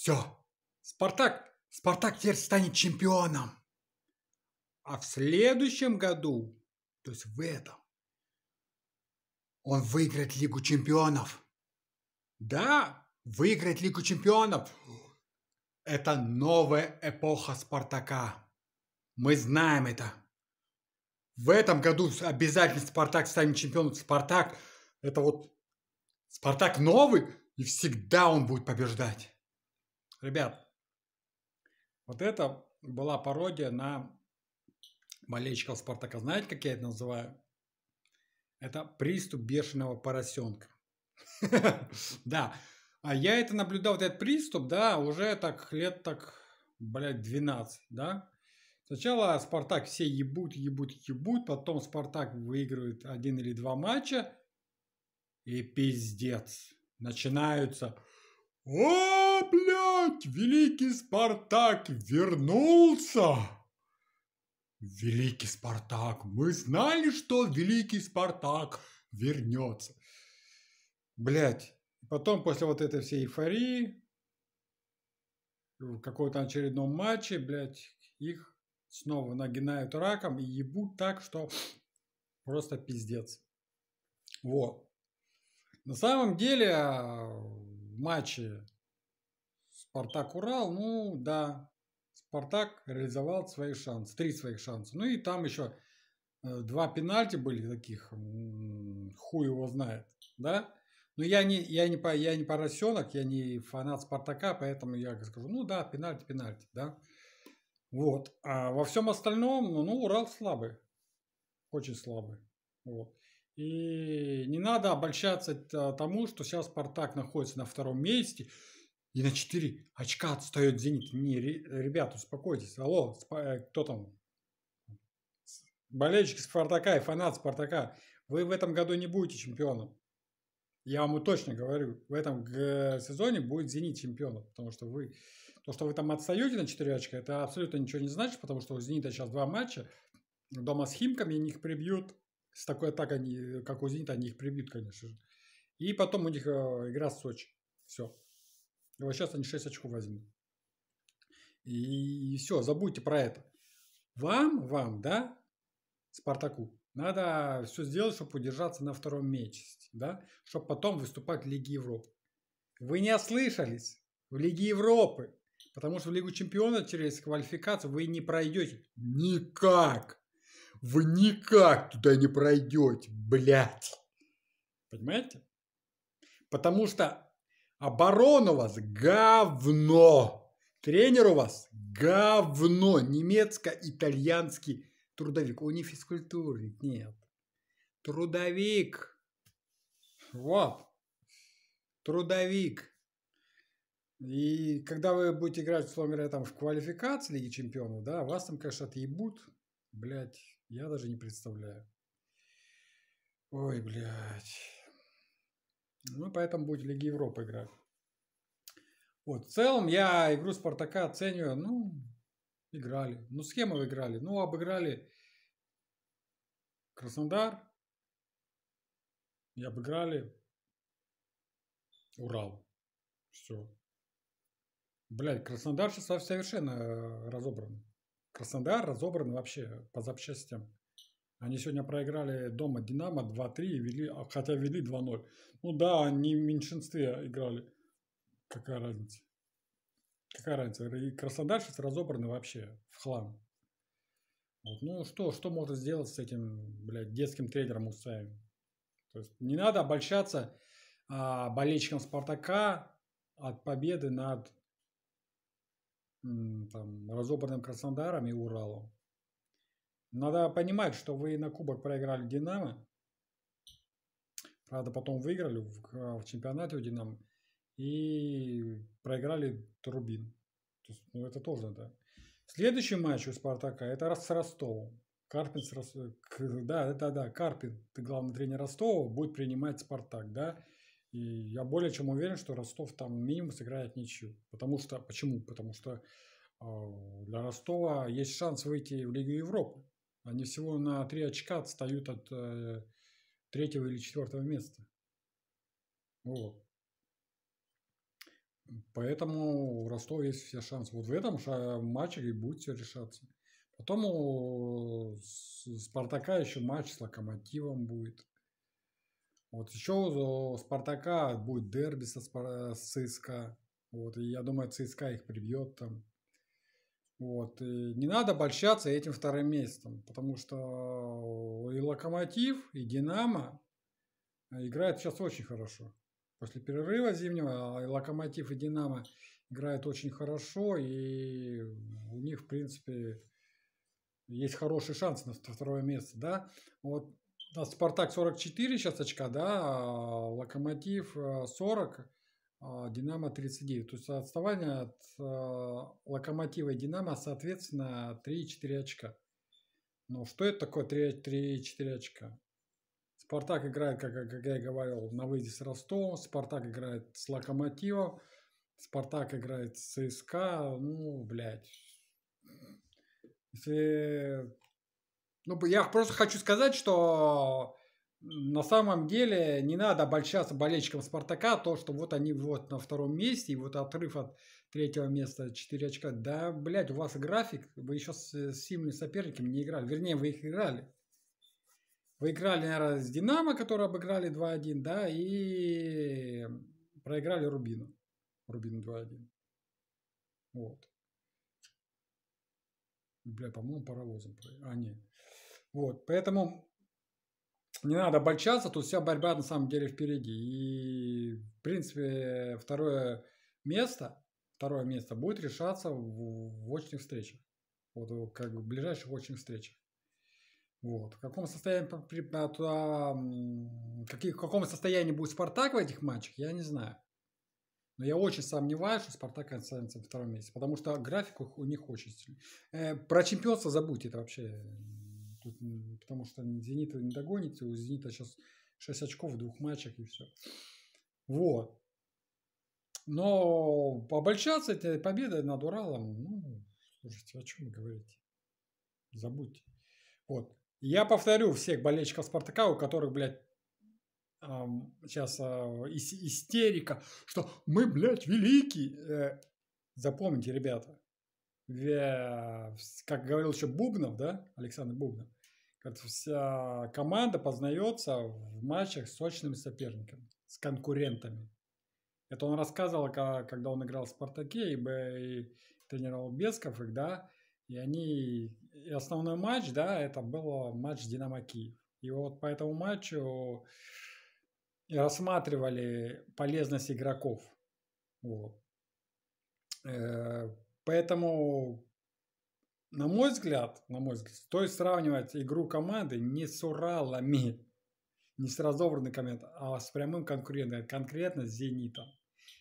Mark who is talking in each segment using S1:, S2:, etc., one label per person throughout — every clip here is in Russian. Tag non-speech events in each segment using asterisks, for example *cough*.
S1: Все. Спартак, Спартак теперь станет чемпионом. А в следующем году, то есть в этом, он выиграет Лигу чемпионов. Да, выиграет Лигу чемпионов. Это новая эпоха Спартака. Мы знаем это. В этом году обязательно Спартак станет чемпионом. Спартак – это вот Спартак новый, и всегда он будет побеждать. Ребят, вот это была пародия на болельщиков Спартака. Знаете, как я это называю? Это приступ бешеного поросенка. *laughs* Да, а я это наблюдал, вот этот приступ, да, уже так лет так, блядь, 12, да. Сначала Спартак все ебут, ебут, ебут, потом Спартак выигрывает один или два матча, и пиздец. Начинаются «О, блядь, великий Спартак вернулся!» «Великий Спартак! Мы знали, что великий Спартак вернется!» Блядь, потом после вот этой всей эйфории, в каком-то очередном матче, блядь, их снова нагинают раком и ебут так, что просто пиздец. Вот. На самом деле, а, матче Спартак-Урал, ну да, Спартак реализовал свои шансы, три своих шанса. Ну и там еще э, два пенальти были таких, хуй его знает, да? Но я не, я не, по, я не поросенок, я не фанат Спартака, поэтому я скажу, ну да, пенальти, пенальти, да. Вот. А во всем остальном, ну, Урал слабый. Очень слабый. Вот. И не надо обольщаться а, тому, что сейчас Спартак находится на втором месте и на 4 очка отстает Зенит. Не, ребят, успокойтесь. Алло, э, кто там? Болельщики Спартака и фанат Спартака. Вы в этом году не будете чемпионом. Я вам и точно говорю, в этом сезоне будет «Зенит» чемпионом, потому что вы, то, что вы там отстаете на 4 очка, это абсолютно ничего не значит, потому что у «Зенита» сейчас два матча, дома с «Химками» и них прибьют с такой атакой, как у «Зенита», они их прибьют, конечно же. И потом у них э, игра с Сочи. Все. И вот сейчас они 6 очков возьмут. И, все, забудьте про это. Вам, вам, да, Спартаку, надо все сделать, чтобы удержаться на втором месте, да, чтобы потом выступать в Лиге Европы. Вы не ослышались в Лиге Европы, потому что в Лигу Чемпионов через квалификацию вы не пройдете никак. Вы никак туда не пройдете, блядь. Понимаете? Потому что оборона у вас говно. Тренер у вас говно. Немецко-итальянский трудовик. Он не физкультурник, нет. Трудовик. Вот. Трудовик. И когда вы будете играть, условно говоря, там в квалификации Лиги Чемпионов, да, вас там, конечно, отъебут Блядь, я даже не представляю. Ой, блядь. Ну, поэтому будет в Лиге Европы играть. Вот, в целом я игру Спартака оцениваю, ну, играли. Ну, схему играли. Ну, обыграли Краснодар. И обыграли Урал. Все. Блядь, Краснодар сейчас совершенно э, разобран. Краснодар разобран вообще по запчастям. Они сегодня проиграли дома Динамо 2-3, вели, а, хотя вели 2-0. Ну да, они в меньшинстве играли. Какая разница? Какая разница? И Краснодар сейчас разобраны вообще в хлам. Вот. Ну что, что можно сделать с этим, блядь, детским тренером Усаем? То есть не надо обольщаться а, болельщикам Спартака от победы над там, разобранным Краснодаром и Уралом. Надо понимать, что вы на кубок проиграли Динамо. Правда, потом выиграли в, в чемпионате у Динамо. И проиграли Турбин. То есть, ну, это тоже надо. Да. Следующий матч у Спартака это с Ростовом. Карпин с Ростовом. Да, это да, Карпин, главный тренер Ростова, будет принимать Спартак, да. И я более чем уверен, что Ростов там минимум сыграет ничью. Потому что, почему? Потому что а, для Ростова есть шанс выйти в Лигу Европы. Они всего на 3 очка отстают от э, третьего или четвертого места. Вот. Поэтому у Ростова есть все шансы. Вот в этом матче и будет все решаться. Потом у э, Спартака еще матч с Локомотивом будет. Вот еще у Спартака будет дерби со Спар... ЦСКА. Вот, и я думаю, ЦСКА их прибьет там. Вот, и не надо обольщаться этим вторым местом, потому что и Локомотив, и Динамо играют сейчас очень хорошо. После перерыва зимнего и Локомотив, и Динамо играют очень хорошо, и у них, в принципе, есть хороший шанс на второе место, да. Вот Спартак 44 сейчас очка, да, а Локомотив 40, а Динамо 39. То есть отставание от э, Локомотива и Динамо, соответственно, 3-4 очка. Но ну, что это такое 3-4 очка? Спартак играет, как, как я и говорил, на выезде с Ростовом, Спартак играет с Локомотивом, Спартак играет с ЦСКА, ну, блядь. Если ну, я просто хочу сказать, что на самом деле не надо обольщаться болельщикам «Спартака», то, что вот они вот на втором месте, и вот отрыв от третьего места 4 очка. Да, блядь, у вас график, вы еще э, с сильными соперниками не играли. Вернее, вы их играли. Вы играли, наверное, с «Динамо», которые обыграли 2-1, да, и проиграли «Рубину». «Рубин» 2-1. Вот. Бля, по-моему, паровозом. А, нет. Вот, поэтому не надо обольчаться, тут вся борьба на самом деле впереди. И, в принципе, второе место, второе место будет решаться в, в очных встречах. Вот, как в ближайших очных встречах. Вот. В каком состоянии, при, туда, каких, в каком состоянии будет Спартак в этих матчах, я не знаю. Но я очень сомневаюсь, что Спартак останется на втором месте, потому что график у них очень сильный. Э, про чемпионство забудьте, это вообще потому что «Зенит» не догоните, у «Зенита» сейчас 6 очков в двух матчах и все. Вот. Но обольщаться этой победой над Уралом, ну, слушайте, о чем вы говорите? Забудьте. Вот. Я повторю всех болельщиков «Спартака», у которых, блядь, сейчас а, истерика, что мы, блядь, великие. Э, запомните, ребята, как говорил еще Бубнов, да, Александр Бубнов, как вся команда познается в матчах с сочными соперниками, с конкурентами. Это он рассказывал, когда он играл в «Спартаке» и, и тренировал Бесков, и, да, и они... И основной матч, да, это был матч «Динамо Киев». И вот по этому матчу рассматривали полезность игроков. Вот. Э, поэтому на мой взгляд, на мой взгляд, стоит сравнивать игру команды не с Уралами, не с разобранной командой, а с прямым конкурентом, а конкретно с Зенитом.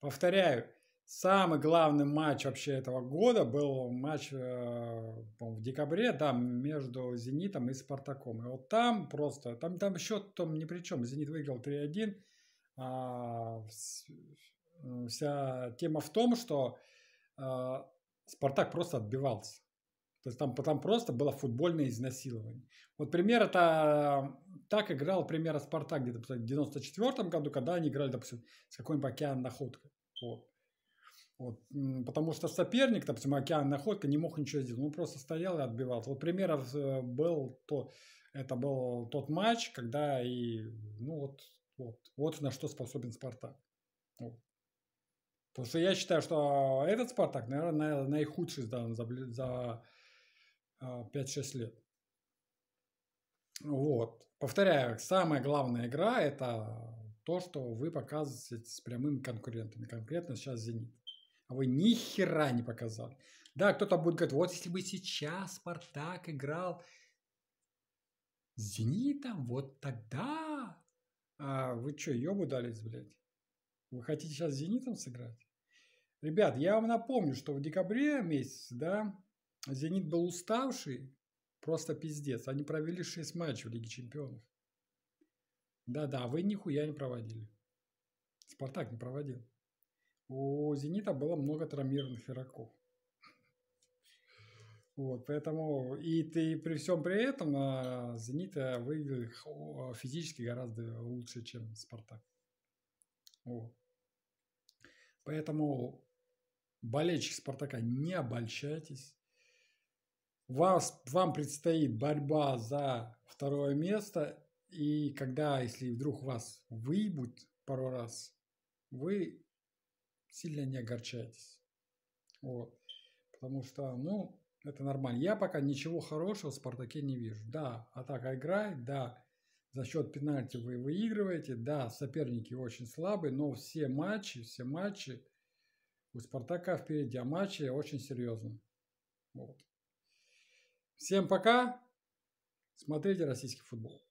S1: Повторяю, самый главный матч вообще этого года был матч э, в декабре, да, между Зенитом и Спартаком. И вот там просто, там, там счет там ни при чем. Зенит выиграл 3-1. А, вся тема в том, что э, Спартак просто отбивался. То есть там, там просто было футбольное изнасилование. Вот пример это так играл пример Спартак где-то в 94 году, когда они играли, допустим, с какой-нибудь океан находкой. Вот. Вот. Потому что соперник, допустим, океан находка, не мог ничего сделать. он просто стоял и отбивался. Вот пример э, был то, это был тот матч, когда и, ну, вот, вот, вот на что способен Спартак. Вот. Потому что я считаю, что этот Спартак, наверное, наихудший за, за, за 5-6 а, лет. Вот. Повторяю, самая главная игра – это то, что вы показываете с прямыми конкурентами. Конкретно сейчас «Зенит». А вы ни хера не показали. Да, кто-то будет говорить, вот если бы сейчас «Спартак» играл с «Зенитом», вот тогда... А вы что, ёбу дались, блядь? Вы хотите сейчас с «Зенитом» сыграть? Ребят, я вам напомню, что в декабре месяце, да, Зенит был уставший, просто пиздец. Они провели 6 матчей в Лиге Чемпионов. Да-да, а вы нихуя не проводили. Спартак не проводил. У Зенита было много травмированных игроков. Вот, поэтому и ты при всем при этом а, Зенит выглядел физически гораздо лучше, чем Спартак. Вот. Поэтому болельщик Спартака не обольщайтесь вас, вам предстоит борьба за второе место, и когда, если вдруг вас выебут пару раз, вы сильно не огорчаетесь, Вот. Потому что, ну, это нормально. Я пока ничего хорошего в «Спартаке» не вижу. Да, атака играет, да, за счет пенальти вы выигрываете, да, соперники очень слабые, но все матчи, все матчи у «Спартака» впереди, а матчи очень серьезные. Вот. Всем пока. Смотрите российский футбол.